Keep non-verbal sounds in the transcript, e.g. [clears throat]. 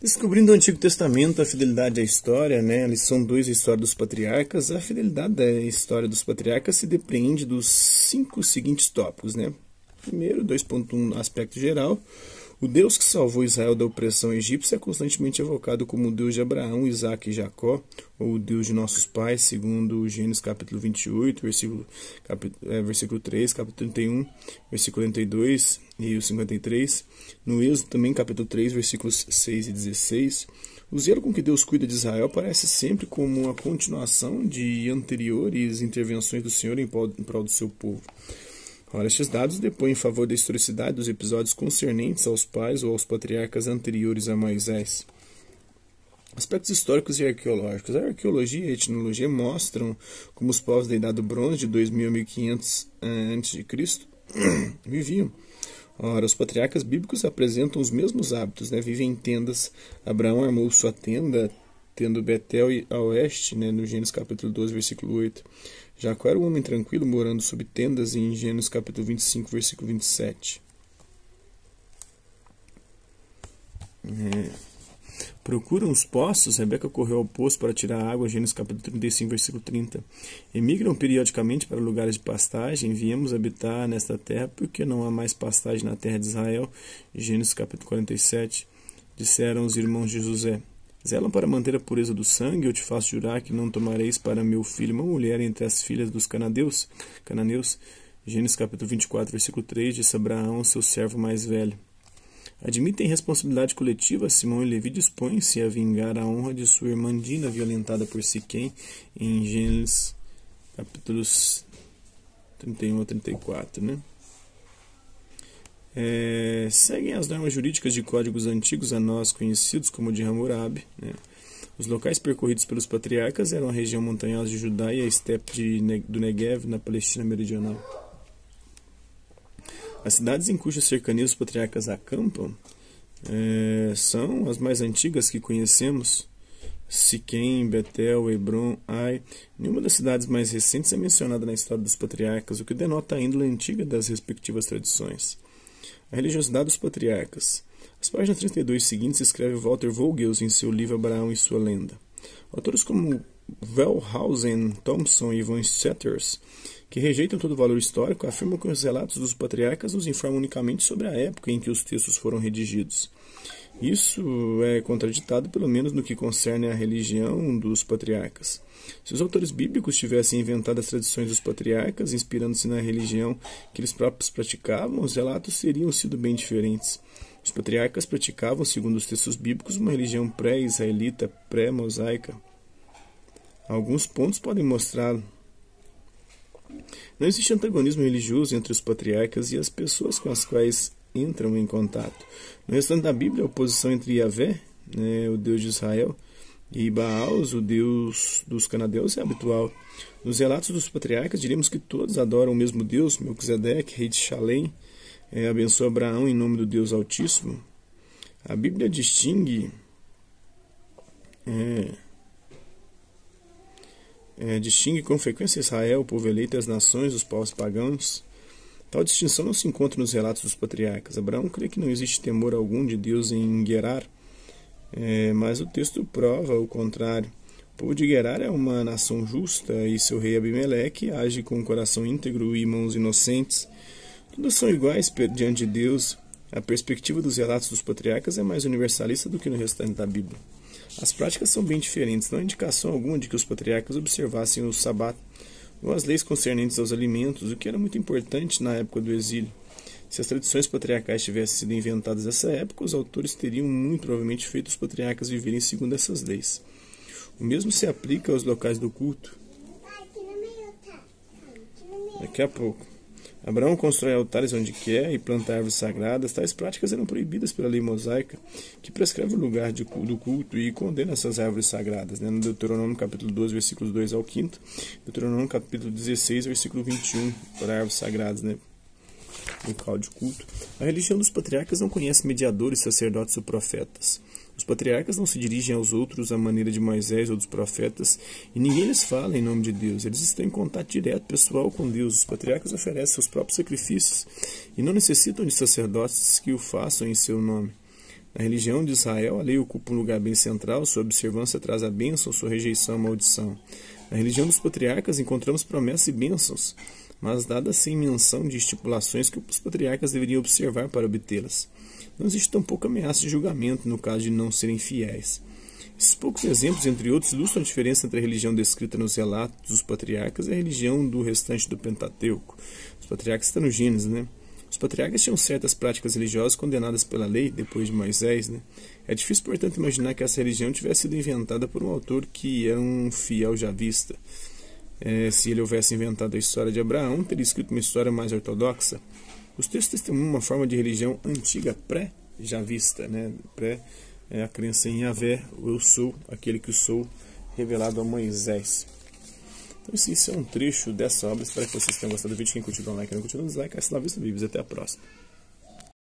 Descobrindo o Antigo Testamento, a fidelidade à história, né? lição 2, a história dos patriarcas. A fidelidade da história dos patriarcas se depreende dos cinco seguintes tópicos. Né? Primeiro, 2.1, aspecto geral. O Deus que salvou Israel da opressão egípcia é constantemente evocado como o Deus de Abraão, Isaac e Jacó, ou o Deus de nossos pais, segundo Gênesis capítulo 28, versículo, capítulo, é, versículo 3, capítulo 31, versículo 42 e o 53. No Êxodo também, capítulo 3, versículos 6 e 16. O zelo com que Deus cuida de Israel parece sempre como uma continuação de anteriores intervenções do Senhor em prol, em prol do seu povo. Ora, estes dados depõem em favor da historicidade dos episódios concernentes aos pais ou aos patriarcas anteriores a Moisés. Aspectos históricos e arqueológicos. A arqueologia e a etnologia mostram como os povos da Idade do Bronze de 2.500 a.C. Eh, [clears throat] viviam. Ora, os patriarcas bíblicos apresentam os mesmos hábitos, né? vivem em tendas. Abraão armou sua tenda tendo Betel a oeste, né, no Gênesis capítulo 12, versículo 8. Jacó era um homem tranquilo, morando sob tendas, em Gênesis capítulo 25, versículo 27. É. Procuram os poços, Rebeca correu ao poço para tirar água, Gênesis capítulo 35, versículo 30. Emigram periodicamente para lugares de pastagem, viemos habitar nesta terra, porque não há mais pastagem na terra de Israel, Gênesis capítulo 47, disseram os irmãos de José. Zela para manter a pureza do sangue, eu te faço jurar que não tomareis para meu filho uma mulher entre as filhas dos canadeus, cananeus. Gênesis capítulo 24, versículo 3, disse Abraão, seu servo mais velho. Admitem responsabilidade coletiva, Simão e Levi dispõem-se a vingar a honra de sua irmã Dina, violentada por Siquém, em Gênesis capítulos 31 a 34, né? é, seguem as normas jurídicas de códigos antigos a nós conhecidos como de Hammurabi. Né? Os locais percorridos pelos patriarcas eram a região montanhosa de Judá e a estepe de, do Negev, na Palestina Meridional. As cidades em cujas cercanias os patriarcas acampam é, são as mais antigas que conhecemos, Siquém, Betel, Hebron, Ai. Nenhuma das cidades mais recentes é mencionada na história dos patriarcas, o que denota a índole antiga das respectivas tradições. A religiosidade dos patriarcas. As páginas 32 seguintes escreve Walter Vogels em seu livro Abraão e sua lenda. Autores como Wellhausen, Thompson e Von Setters, que rejeitam todo valor histórico, afirmam que os relatos dos patriarcas nos informam unicamente sobre a época em que os textos foram redigidos. Isso é contraditado, pelo menos no que concerne à religião dos patriarcas. Se os autores bíblicos tivessem inventado as tradições dos patriarcas, inspirando-se na religião que eles próprios praticavam, os relatos teriam sido bem diferentes. Os patriarcas praticavam, segundo os textos bíblicos, uma religião pré-israelita, pré-mosaica. Alguns pontos podem mostrar. Não existe antagonismo religioso entre os patriarcas e as pessoas com as quais entram em contato. No restante da Bíblia, a oposição entre Yahvé, né, o Deus de Israel, e Baals, o Deus dos canadeus, é habitual. Nos relatos dos patriarcas, diremos que todos adoram o mesmo Deus, Melquisedeque, rei de Shalem, é, abençoa Abraão em nome do Deus Altíssimo. A Bíblia distingue... É, é, distingue com frequência Israel, o povo eleito, as nações, os povos pagãos. Tal distinção não se encontra nos relatos dos patriarcas. Abraão crê que não existe temor algum de Deus em Gerar, é, mas o texto prova o contrário. O povo de Gerar é uma nação justa e seu rei Abimeleque age com um coração íntegro e mãos inocentes. Todas são iguais diante de Deus. A perspectiva dos relatos dos patriarcas é mais universalista do que no restante da Bíblia. As práticas são bem diferentes, não há indicação alguma de que os patriarcas observassem o sabato ou as leis concernentes aos alimentos, o que era muito importante na época do exílio. Se as tradições patriarcais tivessem sido inventadas nessa época, os autores teriam muito provavelmente feito os patriarcas viverem segundo essas leis. O mesmo se aplica aos locais do culto. Tá. Daqui a pouco. Abraão constrói altares onde quer e planta árvores sagradas. Tais práticas eram proibidas pela lei mosaica, que prescreve o lugar de, do culto e condena essas árvores sagradas. Né? No Deuteronômio capítulo 12, versículos 2 ao 5, Deuteronômio capítulo 16, versículo 21, para árvores sagradas. Né? local de culto, a religião dos patriarcas não conhece mediadores, sacerdotes ou profetas. Os patriarcas não se dirigem aos outros à maneira de Moisés ou dos profetas, e ninguém lhes fala em nome de Deus. Eles estão em contato direto, pessoal com Deus. Os patriarcas oferecem seus próprios sacrifícios e não necessitam de sacerdotes que o façam em seu nome. Na religião de Israel, a lei ocupa um lugar bem central, sua observância traz a bênção, sua rejeição a maldição. Na religião dos patriarcas, encontramos promessas e bênçãos mas dada sem menção de estipulações que os patriarcas deveriam observar para obtê-las. Não existe tampouco ameaça de julgamento no caso de não serem fiéis. Esses poucos exemplos, entre outros, ilustram a diferença entre a religião descrita nos relatos dos patriarcas e a religião do restante do Pentateuco. Os patriarcas estão no Gênesis, né? Os patriarcas tinham certas práticas religiosas condenadas pela lei, depois de Moisés, né? É difícil, portanto, imaginar que essa religião tivesse sido inventada por um autor que era um fiel javista. É, se ele houvesse inventado a história de Abraão, teria escrito uma história mais ortodoxa. Os textos testemunham uma forma de religião antiga pré-javista, né? pré é, a crença em Yahvé, eu sou aquele que sou, revelado a Moisés. Então esse, esse é um trecho dessa obra, espero que vocês tenham gostado do vídeo. Quem curtiu, dá um like, quem não curtiu, dá um dislike. é a até a próxima.